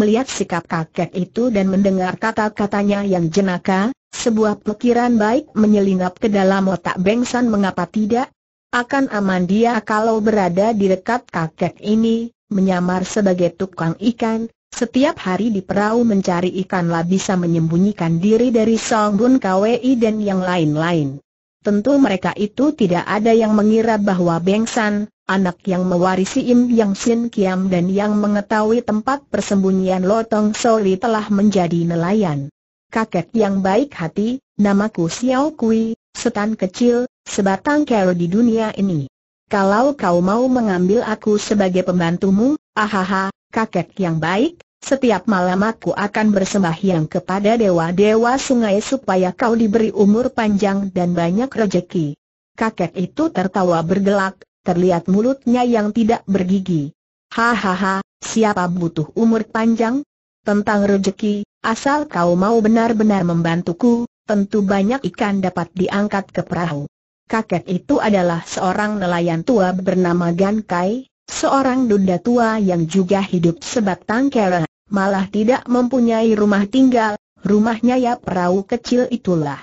Melihat sikap kakek itu dan mendengar kata-katanya yang jenaka, sebuah pikiran baik menyelinap ke dalam otak Bengsan mengapa tidak? Akan aman dia kalau berada di dekat kakek ini, menyamar sebagai tukang ikan, setiap hari di perahu mencari ikanlah bisa menyembunyikan diri dari Song Bun Kwi dan yang lain-lain. Tentu mereka itu tidak ada yang mengira bahwa Beng San, anak yang mewarisi Im Yang Sin Kiam dan yang mengetahui tempat persembunyian Lotong Soli telah menjadi nelayan. Kakek yang baik hati, namaku Xiao Kui, setan kecil, sebatang kero di dunia ini. Kalau kau mau mengambil aku sebagai pembantumu, ahaha, kakek yang baik, setiap malam aku akan bersembahyang kepada dewa-dewa sungai supaya kau diberi umur panjang dan banyak rejeki. Kakek itu tertawa bergelak, terlihat mulutnya yang tidak bergigi. Hahaha, siapa butuh umur panjang? Tentang rejeki, asal kau mau benar-benar membantuku, tentu banyak ikan dapat diangkat ke perahu. Kakek itu adalah seorang nelayan tua bernama Gan Kai, Seorang duda tua yang juga hidup sebatang kara, malah tidak mempunyai rumah tinggal, rumahnya ya perahu kecil itulah.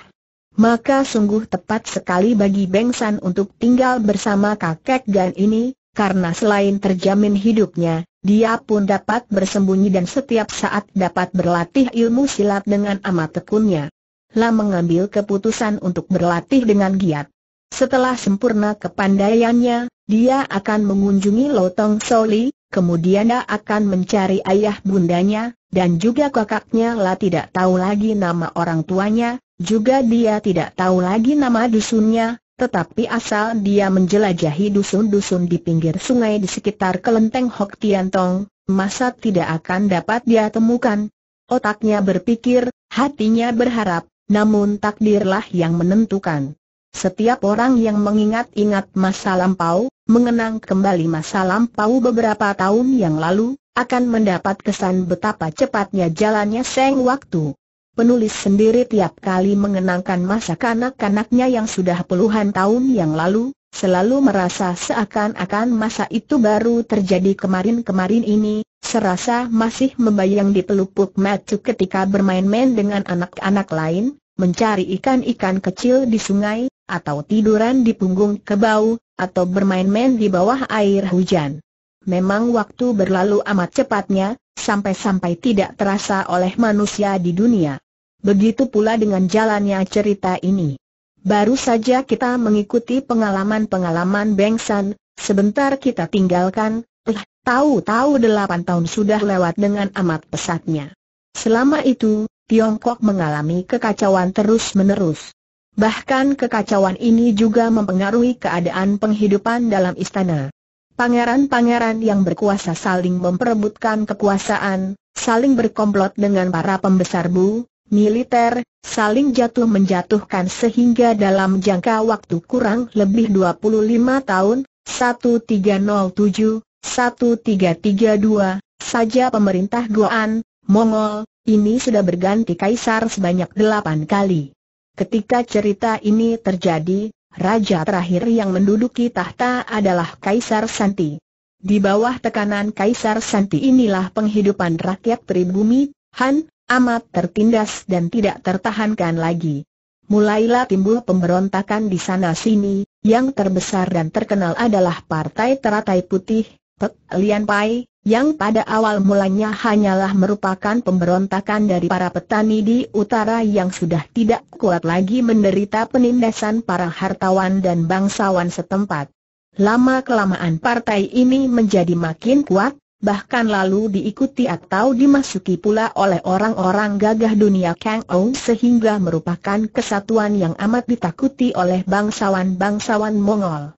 Maka sungguh tepat sekali bagi Bengsan untuk tinggal bersama kakek Gan ini, karena selain terjamin hidupnya, dia pun dapat bersembunyi dan setiap saat dapat berlatih ilmu silat dengan amat tekunnya. Lam mengambil keputusan untuk berlatih dengan giat. Setelah sempurna kepandaiannya, dia akan mengunjungi Lotong Soli, kemudian dia akan mencari ayah bundanya, dan juga kakaknya lah tidak tahu lagi nama orang tuanya, juga dia tidak tahu lagi nama dusunnya, tetapi asal dia menjelajahi dusun-dusun di pinggir sungai di sekitar kelenteng Hok Tian Tong, masa tidak akan dapat dia temukan. Otaknya berpikir, hatinya berharap, namun takdirlah yang menentukan. Setiap orang yang mengingat-ingat masa lampau, mengenang kembali masa lampau beberapa tahun yang lalu, akan mendapat kesan betapa cepatnya jalannya seng waktu. Penulis sendiri tiap kali mengenangkan masa kanak-kanaknya yang sudah puluhan tahun yang lalu, selalu merasa seakan-akan masa itu baru terjadi kemarin-kemarin ini, serasa masih membayang di pelupuk mata ketika bermain-main dengan anak-anak lain, mencari ikan-ikan kecil di sungai, atau tiduran di punggung kebau, atau bermain-main di bawah air hujan. Memang waktu berlalu amat cepatnya, sampai-sampai tidak terasa oleh manusia di dunia. Begitu pula dengan jalannya cerita ini. Baru saja kita mengikuti pengalaman-pengalaman Bengsan, sebentar kita tinggalkan, eh, tahu-tahu delapan tahun sudah lewat dengan amat pesatnya. Selama itu, Tiongkok mengalami kekacauan terus-menerus. Bahkan kekacauan ini juga mempengaruhi keadaan penghidupan dalam istana. Pangeran-pangeran yang berkuasa saling memperebutkan kekuasaan, saling berkomplot dengan para pembesar bu, militer, saling jatuh menjatuhkan sehingga dalam jangka waktu kurang lebih 25 tahun, 1307, 1332, saja pemerintah Goan, Mongol, ini sudah berganti kaisar sebanyak 8 kali. Ketika cerita ini terjadi, raja terakhir yang menduduki tahta adalah Kaisar Santi. Di bawah tekanan Kaisar Santi inilah penghidupan rakyat pribumi, Han, amat tertindas dan tidak tertahankan lagi. Mulailah timbul pemberontakan di sana-sini, yang terbesar dan terkenal adalah Partai Teratai Putih, Pek Lian Pai, yang pada awal mulanya hanyalah merupakan pemberontakan dari para petani di utara yang sudah tidak kuat lagi menderita penindasan para hartawan dan bangsawan setempat. Lama-kelamaan partai ini menjadi makin kuat, bahkan lalu diikuti atau dimasuki pula oleh orang-orang gagah dunia Kang Ou sehingga merupakan kesatuan yang amat ditakuti oleh bangsawan-bangsawan Mongol.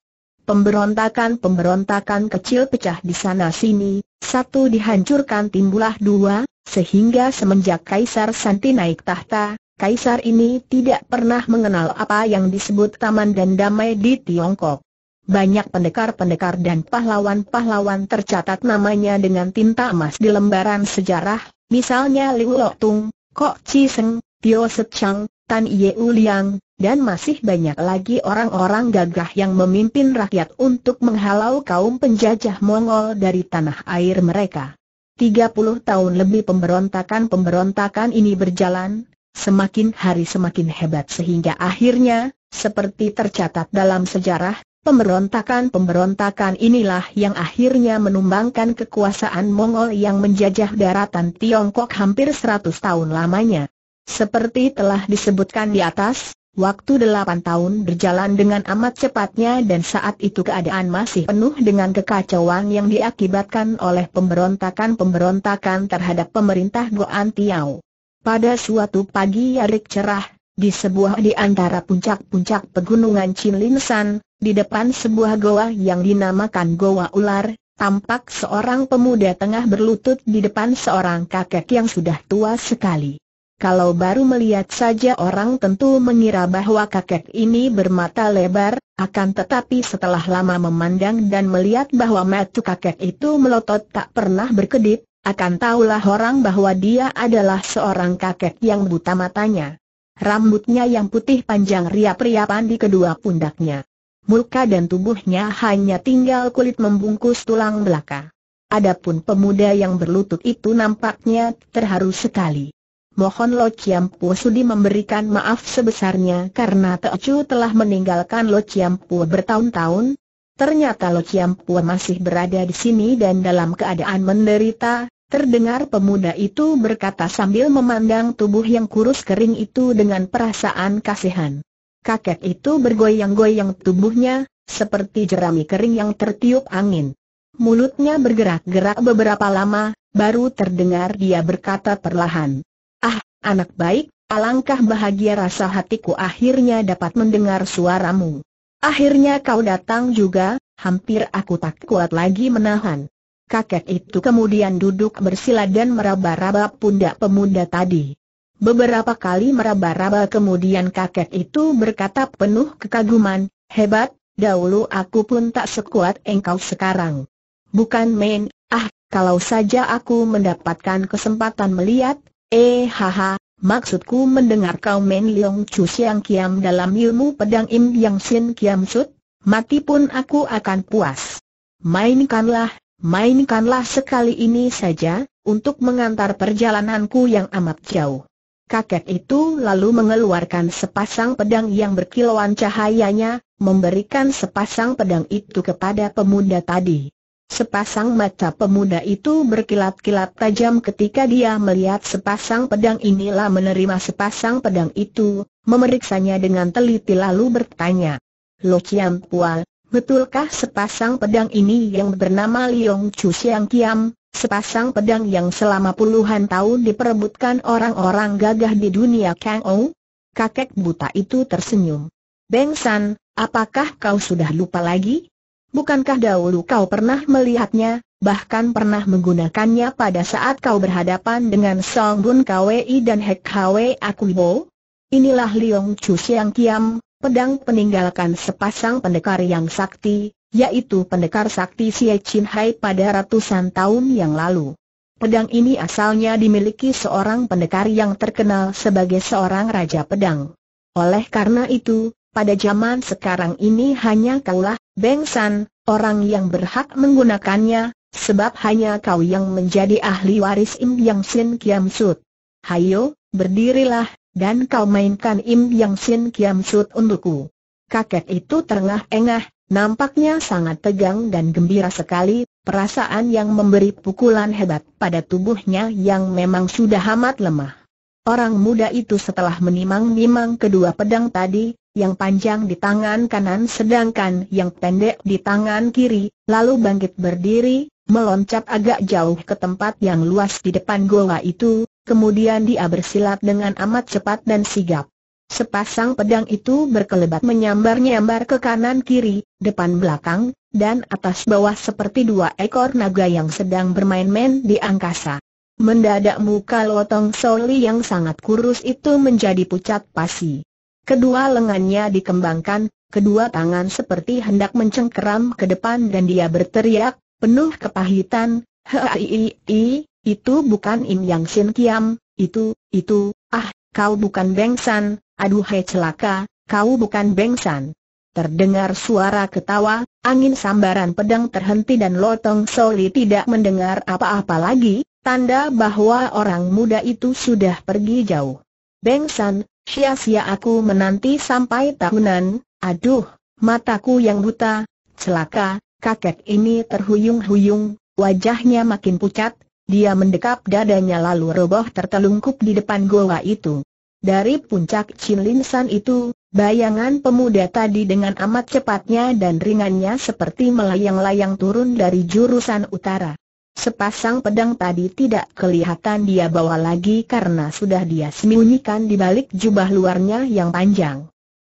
Pemberontakan-pemberontakan kecil pecah di sana-sini, satu dihancurkan timbulah dua, sehingga semenjak Kaisar Santi naik tahta, Kaisar ini tidak pernah mengenal apa yang disebut taman dan damai di Tiongkok. Banyak pendekar-pendekar dan pahlawan-pahlawan tercatat namanya dengan tinta emas di lembaran sejarah, misalnya Liu Tung, Kok Chi Seng, Tio Se Chang, Tan U Liang, dan masih banyak lagi orang-orang gagah yang memimpin rakyat untuk menghalau kaum penjajah Mongol dari tanah air mereka. 30 tahun lebih pemberontakan-pemberontakan ini berjalan, semakin hari semakin hebat sehingga akhirnya, seperti tercatat dalam sejarah, pemberontakan-pemberontakan inilah yang akhirnya menumbangkan kekuasaan Mongol yang menjajah daratan Tiongkok hampir 100 tahun lamanya. Seperti telah disebutkan di atas, Waktu delapan tahun berjalan dengan amat cepatnya dan saat itu keadaan masih penuh dengan kekacauan yang diakibatkan oleh pemberontakan-pemberontakan terhadap pemerintah Goan Tiau. Pada suatu pagi Yarik cerah, di sebuah di antara puncak-puncak pegunungan San, di depan sebuah goa yang dinamakan Goa Ular, tampak seorang pemuda tengah berlutut di depan seorang kakek yang sudah tua sekali. Kalau baru melihat saja orang tentu mengira bahwa kakek ini bermata lebar, akan tetapi setelah lama memandang dan melihat bahwa mata kakek itu melotot tak pernah berkedip, akan tahulah orang bahwa dia adalah seorang kakek yang buta matanya. Rambutnya yang putih panjang riap-riapan di kedua pundaknya. Muka dan tubuhnya hanya tinggal kulit membungkus tulang belaka. Adapun pemuda yang berlutut itu nampaknya terharu sekali. Mohon Lo Pu Sudi memberikan maaf sebesarnya karena Te Chu telah meninggalkan Lo Pu bertahun-tahun. Ternyata Lo Pu masih berada di sini dan dalam keadaan menderita, terdengar pemuda itu berkata sambil memandang tubuh yang kurus kering itu dengan perasaan kasihan. Kakek itu bergoyang-goyang tubuhnya, seperti jerami kering yang tertiup angin. Mulutnya bergerak-gerak beberapa lama, baru terdengar dia berkata perlahan. Ah, anak baik, alangkah bahagia rasa hatiku akhirnya dapat mendengar suaramu. Akhirnya kau datang juga, hampir aku tak kuat lagi menahan. Kakek itu kemudian duduk bersila dan meraba-raba pundak pemuda tadi. Beberapa kali meraba-raba kemudian kakek itu berkata penuh kekaguman, hebat, dahulu aku pun tak sekuat engkau sekarang. Bukan main, ah, kalau saja aku mendapatkan kesempatan melihat, Eh haha, maksudku mendengar kau Men Leong Chu Siang Kiam dalam ilmu pedang Im Yang Sin Kiam Sut, mati pun aku akan puas. Mainkanlah, mainkanlah sekali ini saja, untuk mengantar perjalananku yang amat jauh. Kakek itu lalu mengeluarkan sepasang pedang yang berkilauan cahayanya, memberikan sepasang pedang itu kepada pemuda tadi. Sepasang mata pemuda itu berkilat-kilat tajam ketika dia melihat sepasang pedang inilah menerima sepasang pedang itu, memeriksanya dengan teliti lalu bertanya. Lo Chiam Pual, betulkah sepasang pedang ini yang bernama Liong Chu Siang Kiam, sepasang pedang yang selama puluhan tahun diperebutkan orang-orang gagah di dunia Kang Ou? Kakek buta itu tersenyum. Beng San, apakah kau sudah lupa lagi? Bukankah dahulu kau pernah melihatnya, bahkan pernah menggunakannya pada saat kau berhadapan dengan Song Bun Kwei dan Hek Hwe Akuibo? Inilah Liong Chu Siang Kiam, pedang peninggalkan sepasang pendekar yang sakti, yaitu pendekar sakti Xie Chin Hai pada ratusan tahun yang lalu. Pedang ini asalnya dimiliki seorang pendekar yang terkenal sebagai seorang raja pedang. Oleh karena itu, pada zaman sekarang ini hanya kaulah, Beng San, orang yang berhak menggunakannya, sebab hanya kau yang menjadi ahli waris Im Yang Sin Kiam Sud. Hayo, berdirilah, dan kau mainkan Im Yang Sin Kiam Sud untukku. Kakek itu terengah-engah, nampaknya sangat tegang dan gembira sekali, perasaan yang memberi pukulan hebat pada tubuhnya yang memang sudah amat lemah. Orang muda itu setelah menimang-nimang kedua pedang tadi, yang panjang di tangan kanan sedangkan yang pendek di tangan kiri, lalu bangkit berdiri, meloncat agak jauh ke tempat yang luas di depan goa itu, kemudian dia bersilat dengan amat cepat dan sigap. Sepasang pedang itu berkelebat menyambar-nyambar ke kanan kiri, depan belakang, dan atas bawah seperti dua ekor naga yang sedang bermain-main di angkasa. Mendadak muka Lotong Soli yang sangat kurus itu menjadi pucat pasi. Kedua lengannya dikembangkan, kedua tangan seperti hendak mencengkeram ke depan dan dia berteriak, penuh kepahitan, Hei, itu bukan Im Yang Sin Kiam, itu, itu, ah, kau bukan Bengsan, aduhai celaka, kau bukan Bengsan. Terdengar suara ketawa, angin sambaran pedang terhenti dan Lotong Soli tidak mendengar apa-apa lagi, tanda bahwa orang muda itu sudah pergi jauh. Bengsan, Sia-sia aku menanti sampai tahunan, aduh, mataku yang buta, celaka, kakek ini terhuyung-huyung, wajahnya makin pucat, dia mendekap dadanya lalu roboh tertelungkup di depan goa itu. Dari puncak Cinlinsan itu, bayangan pemuda tadi dengan amat cepatnya dan ringannya seperti melayang-layang turun dari jurusan utara. Sepasang pedang tadi tidak kelihatan dia bawa lagi karena sudah dia sembunyikan di balik jubah luarnya yang panjang.